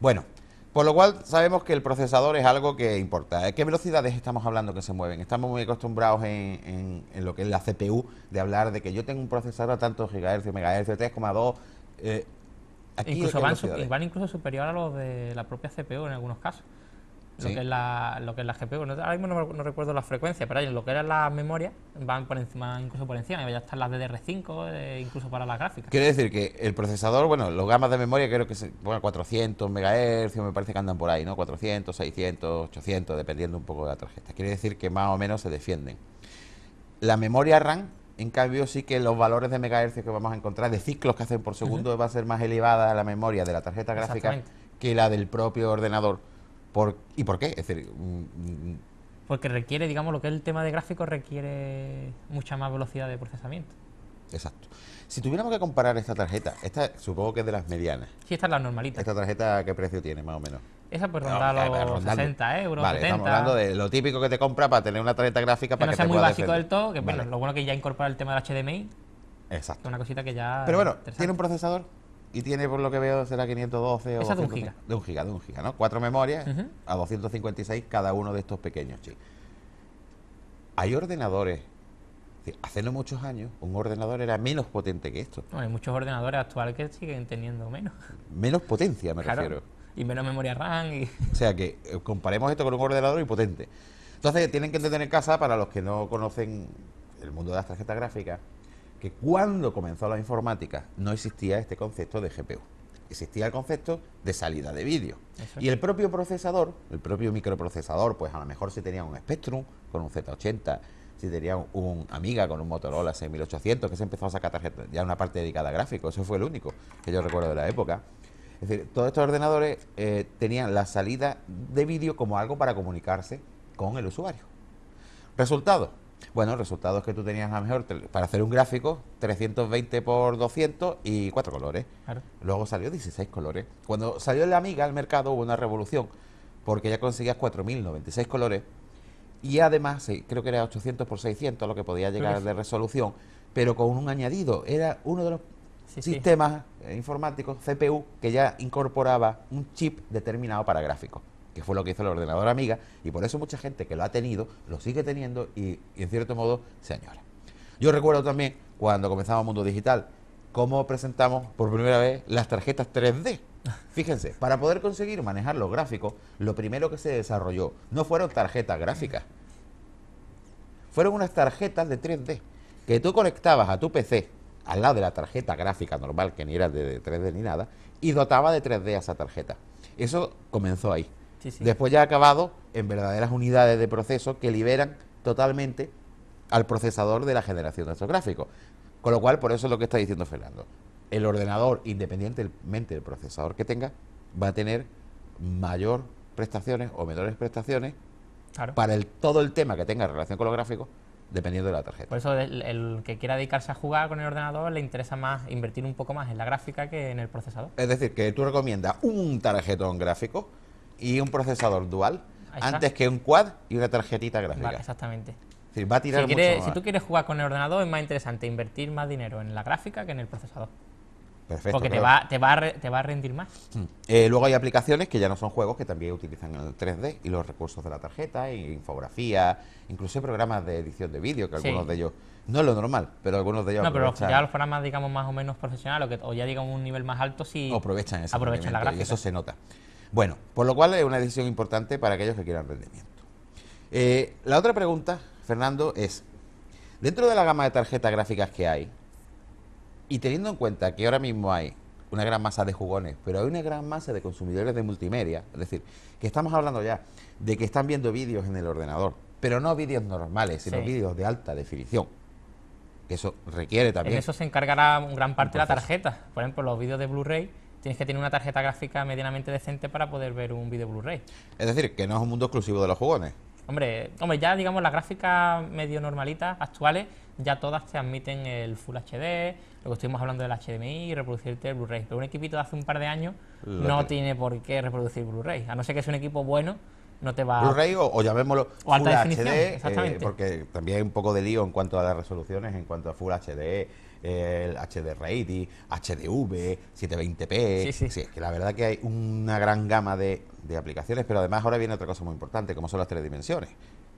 Bueno, por lo cual sabemos que el procesador es algo que importa. qué velocidades estamos hablando que se mueven? Estamos muy acostumbrados en, lo que es la CPU de hablar de que yo tengo un procesador a tantos gigahercios, megahercios, 3,2. Eh, incluso van, incluso superior a los de la propia CPU en algunos casos lo, que es la, lo que es la GPU. ahora mismo no, recuerdo la frecuencia, pero lo que eran la memoria van por encima, incluso por encima, y ya están las DDR5, eh, incluso para las gráficas. Quiere decir que el procesador, bueno, los gamas de memoria creo que se, bueno, 400 MHz, me parece que andan por ahí, ¿no? 400, 600, 800, dependiendo un poco de la tarjeta. Quiere decir que más o menos se defienden. La memoria RAM, en cambio, sí que los valores de MHz que vamos a encontrar, de ciclos que hacen por segundo, va a ser más elevada la memoria de la tarjeta gráfica que la del propio ordenador ¿Y por qué? Es decir, mm, mm, porque requiere, digamos, lo que es el tema de gráficos, requiere mucha más velocidad de procesamiento. Exacto. Si tuviéramos que comparar esta tarjeta, esta supongo que es de las medianas. Sí, esta es la normalita. ¿Esta tarjeta qué precio tiene, más o menos? Esa pues ronda los 60 ¿eh? euros, estamos hablando de lo típico que te compra para tener una tarjeta gráfica que para no que sea muy básico del todo, que bueno, lo bueno que ya incorpora el tema del HDMI. Exacto. Una cosita que ya... Pero bueno, ¿tiene un procesador? y tiene, por lo que veo, será 512 o... de un giga. De un giga, de un giga, ¿no? Cuatro memorias a 256 cada uno de estos pequeños chips. Hay ordenadores... Hace no muchos años un ordenador era menos potente que esto. hay muchos ordenadores actuales que siguen teniendo menos. Menos potencia, me refiero. Y menos memoria RAM. Y... O sea que eh, comparemos esto con un ordenador y potente Entonces tienen que entender en casa, para los que no conocen el mundo de las tarjetas gráficas, que cuando comenzó la informática no existía este concepto de GPU. Existía el concepto de salida de vídeo. Y el propio procesador, el propio microprocesador, pues a lo mejor si tenía un Spectrum con un Z80, si tenía un Amiga con un Motorola 6800, que se empezó a sacar tarjetas, ya una parte dedicada a gráficos, eso fue el único que yo recuerdo de la época. Es decir, todos estos ordenadores eh, tenían la salida de vídeo como algo para comunicarse con el usuario. Resultado, bueno, resultados que tú tenías a lo mejor para hacer un gráfico, 320 por 200 y cuatro colores. Luego salió 16 colores. Cuando salió la Amiga al mercado hubo una revolución, porque ya conseguías 4.096 colores y además, creo que era 800 por 600 lo que podía llegar de resolución, pero con un añadido, era uno de los sistemas eh, informáticos, CPU, que ya incorporaba un chip determinado para gráficos que fue lo que hizo la ordenador Amiga, y por eso mucha gente que lo ha tenido, lo sigue teniendo y, en cierto modo se añora. Yo recuerdo también cuando comenzamos Mundo Digital, cómo presentamos por primera vez las tarjetas 3D. Fíjense, para poder conseguir manejar los gráficos, lo primero que se desarrolló no fueron tarjetas gráficas, fueron unas tarjetas de 3D que tú conectabas a tu PC al lado de la tarjeta gráfica normal, que ni era de 3D ni nada, y dotaba de 3D a esa tarjeta. Eso comenzó ahí después ya acabado en verdaderas unidades de proceso que liberan totalmente al procesador de la generación de estos gráficos. Con lo cual, por eso es lo que está diciendo Fernando. El ordenador, independientemente del procesador que tenga, va a tener mayor prestaciones o menores prestaciones para todo el tema que tenga relación con los gráficos, dependiendo de la tarjeta. Por eso el, el, que quiera dedicarse a jugar con el ordenador le interesa más invertir un poco más en la gráfica que en el procesador. Es decir, que tú recomiendas un tarjetón gráfico y un procesador dual antes que un quad y una tarjetita gráfica. exactamente. si, tú quieres jugar con el ordenador, es más interesante invertir más dinero en la gráfica que en el procesador. Perfecto, Porque te va, te, va a te va, a rendir más. Hmm. Eh, luego hay aplicaciones que ya no son juegos, que también utilizan el 3D y los recursos de la tarjeta, infografía, incluso programas de edición de vídeo, que algunos de ellos, no es lo normal, pero algunos de ellos... No, pero ya los programas, digamos, más o menos profesionales, o, que, ya digamos un nivel más alto, sí... aprovechan, eso, la gráfica. eso se nota. Bueno, por lo cual es una decisión importante para aquellos que quieran rendimiento. Eh, la otra pregunta, Fernando, es, dentro de la gama de tarjetas gráficas que hay, y teniendo en cuenta que ahora mismo hay una gran masa de jugones, pero hay una gran masa de consumidores de multimedia, es decir, que estamos hablando ya de que están viendo vídeos en el ordenador, pero no vídeos normales, sino vídeos de alta definición. Que eso requiere también. En eso se encargará gran parte de la tarjeta. Por ejemplo, los vídeos de Blu-ray tienes que tener una tarjeta gráfica medianamente decente para poder ver un vídeo Blu-ray. Es decir, que no es un mundo exclusivo de los jugones. Hombre, hombre, ya digamos las gráficas medio normalitas actuales, ya todas te admiten el Full HD, lo que estuvimos hablando del HDMI y reproducirte el Blu-ray. Pero un equipito de hace un par de años no tiene por qué reproducir Blu-ray, a no ser que sea un equipo bueno no te va Blu-ray o, llamémoslo Full HD, eh, porque también hay un poco de lío en cuanto a las resoluciones, en cuanto a Full HD, el HD Ready, HDV, 720p. Sí, es que la verdad que hay una gran gama de, aplicaciones, pero además ahora viene otra cosa muy importante, como son las tres dimensiones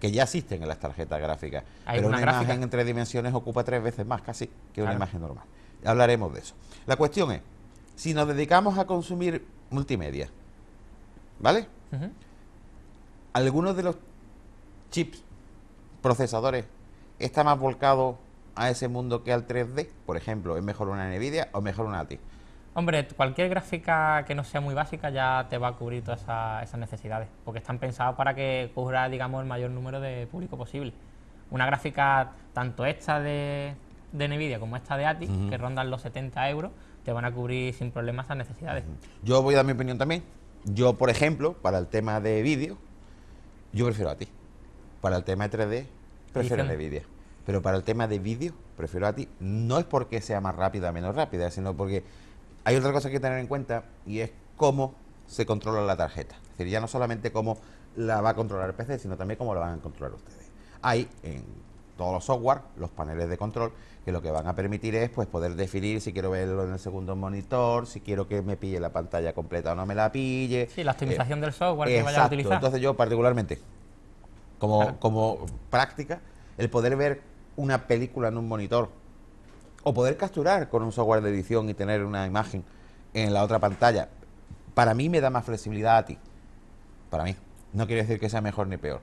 que ya existen en las tarjetas gráficas. pero una, imagen en tres dimensiones ocupa tres veces más casi que una imagen normal. Hablaremos de eso. La cuestión es, si nos dedicamos a consumir multimedia, ¿vale? Algunos de los chips, procesadores, está más volcado a ese mundo que al 3D, por ejemplo, ¿es mejor una NVIDIA o mejor una ATI? Hombre, cualquier gráfica que no sea muy básica ya te va a cubrir todas esas necesidades, porque están pensadas para que cubra, digamos, el mayor número de público posible. Una gráfica, tanto esta de, NVIDIA como esta de ATI, que rondan los 70 euros, te van a cubrir sin problemas esas necesidades. Yo voy a dar mi opinión también. Yo, por ejemplo, para el tema de vídeo, yo prefiero Ati... Para el tema de 3D, prefiero NVIDIA. Pero para el tema de vídeo, prefiero a ti. No es porque sea más rápida o menos rápida, sino porque hay otra cosa que tener en cuenta y es cómo se controla la tarjeta. Es decir, ya no solamente cómo la va a controlar el PC, sino también cómo la van a controlar ustedes. Hay en todos los software, los paneles de control, que lo que van a permitir es pues poder definir si quiero verlo en el segundo monitor, si quiero que me pille la pantalla completa o no me la pille. Sí, la optimización eh, del software que vaya a utilizar. Entonces yo particularmente, como, como práctica, el poder ver una película en un monitor o poder capturar con un software de edición y tener una imagen en la otra pantalla, para mí me da más flexibilidad a ti. Para mí. No quiere decir que sea mejor ni peor.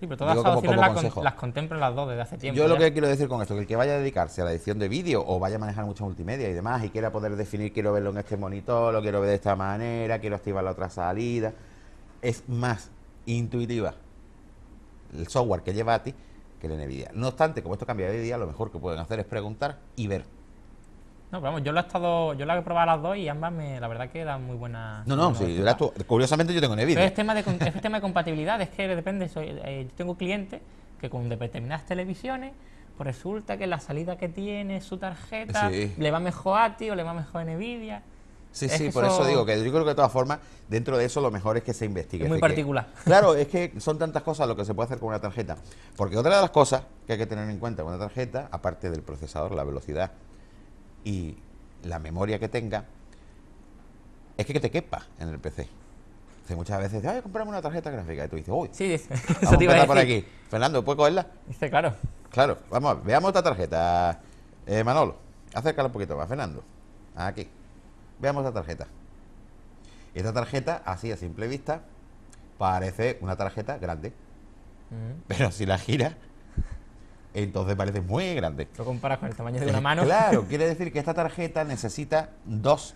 Sí, pero todas las contemplo las, las dos desde hace tiempo. Yo lo que quiero decir con esto, que el que vaya a dedicarse a la edición de vídeo o vaya a manejar mucha multimedia y demás y quiera poder definir quiero verlo en este monitor, lo quiero ver de esta manera, quiero activar la otra salida, es más intuitiva el software que lleva a ti que el NVIDIA. No obstante, como esto cambia de día, lo mejor que pueden hacer es preguntar y ver. No, vamos, yo lo he estado, yo he probado las dos y ambas me, la verdad que dan muy buena. No, no, curiosamente yo tengo NVIDIA. Pero es tema de, tema de compatibilidad, es que depende, eh, yo tengo clientes que con determinadas televisiones, pues resulta que la salida que tiene su tarjeta le va mejor a ti o le va mejor a NVIDIA. Sí, sí, por eso... digo que yo creo que de todas formas, dentro de eso lo mejor es que se investigue. Es muy particular. claro, es que son tantas cosas lo que se puede hacer con una tarjeta. Porque otra de las cosas que hay que tener en cuenta con una tarjeta, aparte del procesador, la velocidad y la memoria que tenga, es que te quepa en el PC. muchas veces, ay, comprame una tarjeta gráfica. Y tú dices, uy, sí, eso te por aquí. Fernando, ¿puedes cogerla? Dice, claro. Claro, vamos, veamos otra tarjeta. Eh, Manolo, acércala un poquito más, Fernando. Aquí. Veamos la tarjeta. Esta tarjeta, así a simple vista, parece una tarjeta grande. Mm. Pero si la gira entonces parece muy grande. Lo comparas con el tamaño de una mano. claro, quiere decir que esta tarjeta necesita dos,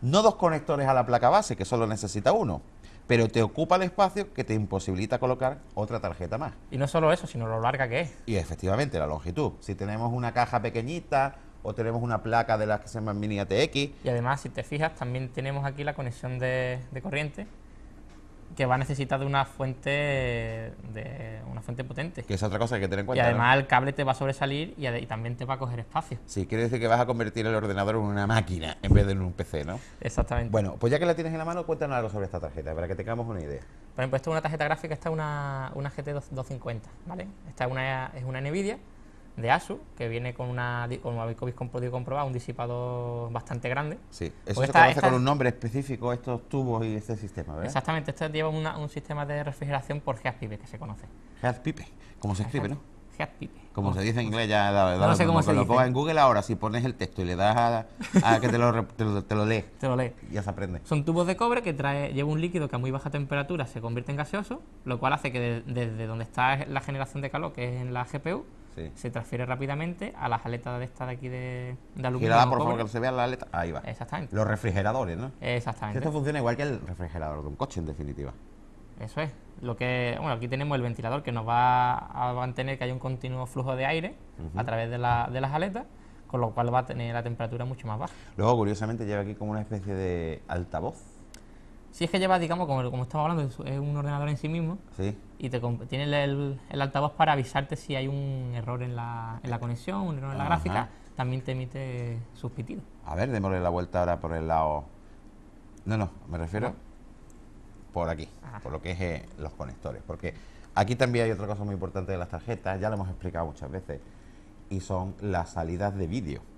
no dos conectores a la placa base, que solo necesita uno, pero te ocupa el espacio que te imposibilita colocar otra tarjeta más. Y no solo eso, sino lo larga que es. Y efectivamente, la longitud. Si tenemos una caja pequeñita o tenemos una placa de las que se llaman mini ATX. Y además, si te fijas, también tenemos aquí la conexión de, corriente que va a necesitar de una fuente de una fuente potente. Que es otra cosa que hay que tener en cuenta. Y además el cable te va a sobresalir y, también te va a coger espacio. Sí, quiere decir que vas a convertir el ordenador en una máquina en vez de en un PC, ¿no? Exactamente. Bueno, pues ya que la tienes en la mano, cuéntanos algo sobre esta tarjeta para que tengamos una idea. Por ejemplo, esta es una tarjeta gráfica, esta es una, una GT250, ¿vale? Esta es una, es una NVIDIA de ASU, que viene con una con podido comprobar un disipador bastante grande. Sí, eso pues se con un nombre específico, estos tubos y este sistema, Exactamente, esto lleva un sistema de refrigeración por GASPIPE, que se conoce. heat como se escribe, no Como se oh. dice en inglés, ya no sé cómo se lo pongas en Google ahora, si pones el texto y le das a, que te lo, te lee, te lo lee. ya se aprende. Son tubos de cobre que trae, lleva un líquido que a muy baja temperatura se convierte en gaseoso, lo cual hace que desde donde está la generación de calor, que es en la GPU, se transfiere rápidamente a las aletas de esta de aquí de, de aluminio. por favor, que se vea la aleta. Ahí va. Exactamente. Los refrigeradores, ¿no? Exactamente. Esto funciona igual que el refrigerador de un coche, en definitiva. Eso es. Lo que, bueno, aquí tenemos el ventilador que nos va a mantener que haya un continuo flujo de aire a través de, la, de las aletas, con lo cual va a tener la temperatura mucho más baja. Luego, curiosamente, lleva aquí como una especie de altavoz si es que llevas, digamos, como, como estamos hablando, es un ordenador en sí mismo. Y te tiene el, altavoz para avisarte si hay un error en la, conexión, un error en la gráfica. También te emite sus pitidos. A ver, démosle la vuelta ahora por el lado. No, no, me refiero por aquí, por lo que es eh, los conectores. Porque aquí también hay otra cosa muy importante de las tarjetas, ya lo hemos explicado muchas veces, y son las salidas de vídeo.